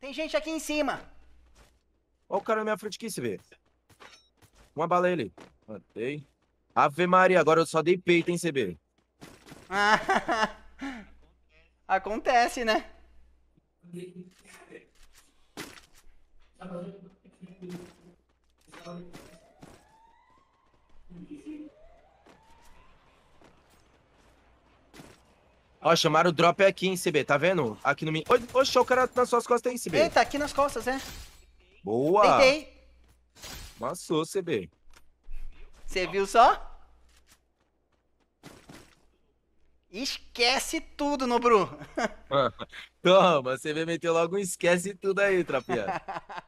Tem gente aqui em cima. Olha o cara na minha frente aqui, se vê. Uma bala ele. Matei. Ave Maria, agora eu só dei peito, hein, CB. Ah, acontece, né? Tá Ó, chamaram o drop aqui em CB, tá vendo? Aqui no mim. Oxe, o cara nas suas costas aí, CB. Eita, aqui nas costas, é. Boa! Tentei. Massou, CB. Você viu só? Esquece tudo, Nobru. Toma, você meteu logo um esquece tudo aí, trapinha.